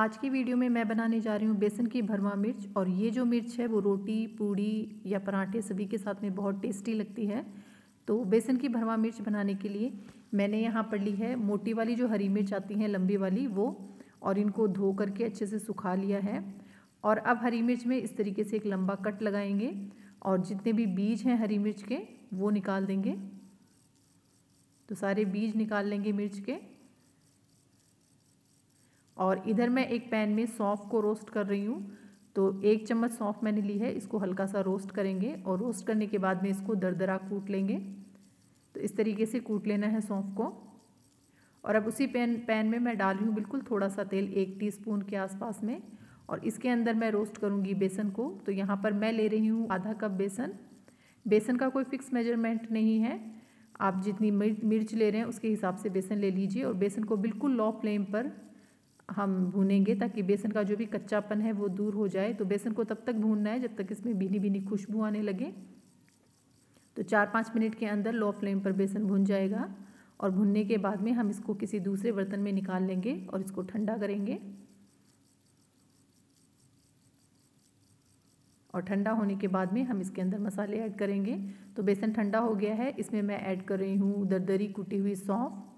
आज की वीडियो में मैं बनाने जा रही हूँ बेसन की भरवा मिर्च और ये जो मिर्च है वो रोटी पूड़ी या पराठे सभी के साथ में बहुत टेस्टी लगती है तो बेसन की भरवा मिर्च बनाने के लिए मैंने यहाँ पर ली है मोटी वाली जो हरी मिर्च आती है लंबी वाली वो और इनको धो करके अच्छे से सुखा लिया है और अब हरी मिर्च में इस तरीके से एक लंबा कट लगाएंगे और जितने भी बीज हैं हरी मिर्च के वो निकाल देंगे तो सारे बीज निकाल लेंगे मिर्च के और इधर मैं एक पैन में सौंफ को रोस्ट कर रही हूँ तो एक चम्मच सौंफ मैंने ली है इसको हल्का सा रोस्ट करेंगे और रोस्ट करने के बाद में इसको दरदरा कूट लेंगे तो इस तरीके से कूट लेना है सौंफ को और अब उसी पैन पैन में मैं डाल रही हूँ बिल्कुल थोड़ा सा तेल एक टीस्पून के आसपास में और इसके अंदर मैं रोस्ट करूँगी बेसन को तो यहाँ पर मैं ले रही हूँ आधा कप बेसन बेसन का कोई फिक्स मेजरमेंट नहीं है आप जितनी मिर्च ले रहे हैं उसके हिसाब से बेसन ले लीजिए और बेसन को बिल्कुल लो फ्लेम पर हम भूनेंगे ताकि बेसन का जो भी कच्चापन है वो दूर हो जाए तो बेसन को तब तक भूनना है जब तक इसमें भीनी भीनी खुशबू आने लगे तो चार पाँच मिनट के अंदर लो फ्लेम पर बेसन भुन जाएगा और भुनने के बाद में हम इसको किसी दूसरे बर्तन में निकाल लेंगे और इसको ठंडा करेंगे और ठंडा होने के बाद में हम इसके अंदर मसाले ऐड करेंगे तो बेसन ठंडा हो गया है इसमें मैं ऐड कर रही हूँ दरदरी कूटी हुई सौंफ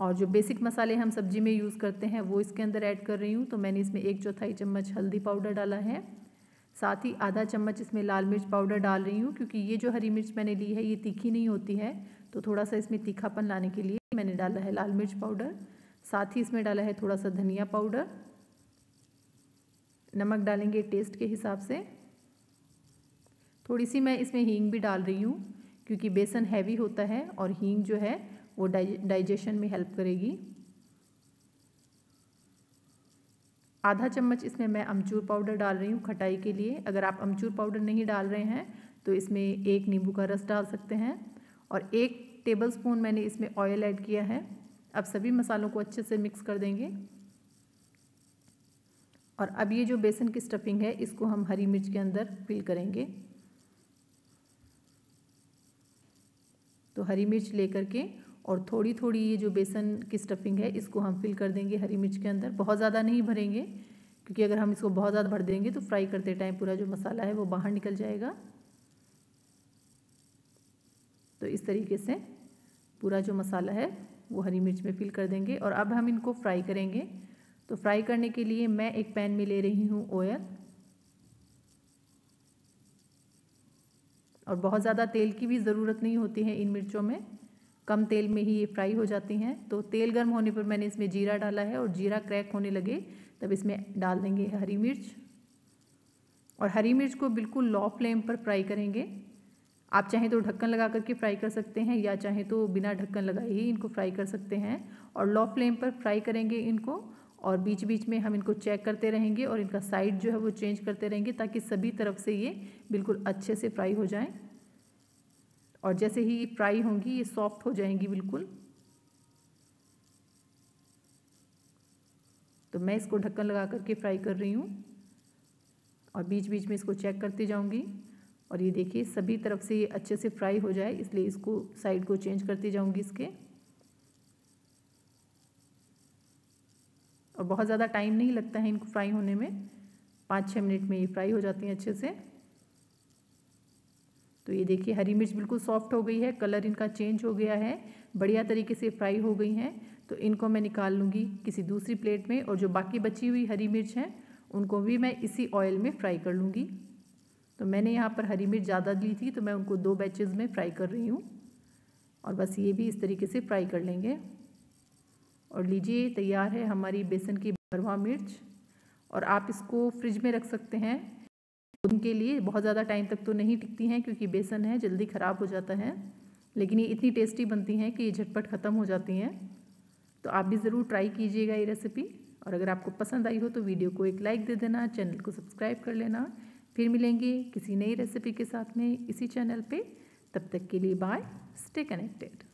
और जो बेसिक मसाले हम सब्जी में यूज़ करते हैं वो इसके अंदर ऐड कर रही हूँ तो मैंने इसमें एक चौथाई चम्मच हल्दी पाउडर डाला है साथ ही आधा चम्मच इसमें लाल मिर्च पाउडर डाल रही हूँ क्योंकि ये जो हरी मिर्च मैंने ली है ये तीखी नहीं होती है तो थोड़ा सा इसमें तीखापन लाने के लिए मैंने डाला है लाल मिर्च पाउडर साथ ही इसमें डाला है थोड़ा सा धनिया पाउडर नमक डालेंगे टेस्ट के हिसाब से थोड़ी सी मैं इसमें हींग भी डाल रही हूँ क्योंकि बेसन हैवी होता है और हींग जो है वो डाइजेशन में हेल्प करेगी आधा चम्मच इसमें मैं अमचूर पाउडर डाल रही हूँ खटाई के लिए अगर आप अमचूर पाउडर नहीं डाल रहे हैं तो इसमें एक नींबू का रस डाल सकते हैं और एक टेबल स्पून मैंने इसमें ऑयल ऐड किया है अब सभी मसालों को अच्छे से मिक्स कर देंगे और अब ये जो बेसन की स्टफिंग है इसको हम हरी मिर्च के अंदर फिल करेंगे तो हरी मिर्च लेकर के और थोड़ी थोड़ी ये जो बेसन की स्टफिंग है इसको हम फिल कर देंगे हरी मिर्च के अंदर बहुत ज़्यादा नहीं भरेंगे क्योंकि अगर हम इसको बहुत ज़्यादा भर देंगे तो फ्राई करते टाइम पूरा जो मसाला है वो बाहर निकल जाएगा तो इस तरीके से पूरा जो मसाला है वो हरी मिर्च में फिल कर देंगे और अब हम इनको फ्राई करेंगे तो फ्राई करने के लिए मैं एक पैन में ले रही हूँ ऑयल और बहुत ज़्यादा तेल की भी ज़रूरत नहीं होती है इन मिर्चों में कम तेल में ही ये फ्राई हो जाती हैं तो तेल गर्म होने पर मैंने इसमें जीरा डाला है और जीरा क्रैक होने लगे तब इसमें डाल देंगे हरी मिर्च और हरी मिर्च को बिल्कुल लो फ्लेम पर फ्राई करेंगे आप चाहें तो ढक्कन लगा करके फ्राई कर सकते हैं या चाहें तो बिना ढक्कन लगाए ही इनको फ्राई कर सकते हैं और लो फ्लेम पर फ्राई करेंगे इनको और बीच बीच में हम इनको चेक करते रहेंगे और इनका साइड जो है वो चेंज करते रहेंगे ताकि सभी तरफ से ये बिल्कुल अच्छे से फ्राई हो जाएँ और जैसे ही फ्राई होंगी ये सॉफ्ट हो जाएंगी बिल्कुल तो मैं इसको ढक्कन लगा करके फ्राई कर रही हूँ और बीच बीच में इसको चेक करती जाऊँगी और ये देखिए सभी तरफ से ये अच्छे से फ्राई हो जाए इसलिए इसको साइड को चेंज करती जाऊँगी इसके और बहुत ज़्यादा टाइम नहीं लगता है इनको फ्राई होने में पाँच छः मिनट में ये फ्राई हो जाती हैं अच्छे से तो ये देखिए हरी मिर्च बिल्कुल सॉफ्ट हो गई है कलर इनका चेंज हो गया है बढ़िया तरीके से फ्राई हो गई हैं तो इनको मैं निकाल लूँगी किसी दूसरी प्लेट में और जो बाकी बची हुई हरी मिर्च हैं उनको भी मैं इसी ऑयल में फ्राई कर लूँगी तो मैंने यहाँ पर हरी मिर्च ज़्यादा ली थी तो मैं उनको दो बैचेज़ में फ्राई कर रही हूँ और बस ये भी इस तरीके से फ्राई कर लेंगे और लीजिए तैयार है हमारी बेसन की भरवा मिर्च और आप इसको फ्रिज में रख सकते हैं उनके लिए बहुत ज़्यादा टाइम तक तो नहीं टिकती हैं क्योंकि बेसन है जल्दी ख़राब हो जाता है लेकिन ये इतनी टेस्टी बनती हैं कि ये झटपट ख़त्म हो जाती हैं तो आप भी ज़रूर ट्राई कीजिएगा ये रेसिपी और अगर आपको पसंद आई हो तो वीडियो को एक लाइक दे देना चैनल को सब्सक्राइब कर लेना फिर मिलेंगे किसी नई रेसिपी के साथ में इसी चैनल पर तब तक के लिए बाय स्टे कनेक्टेड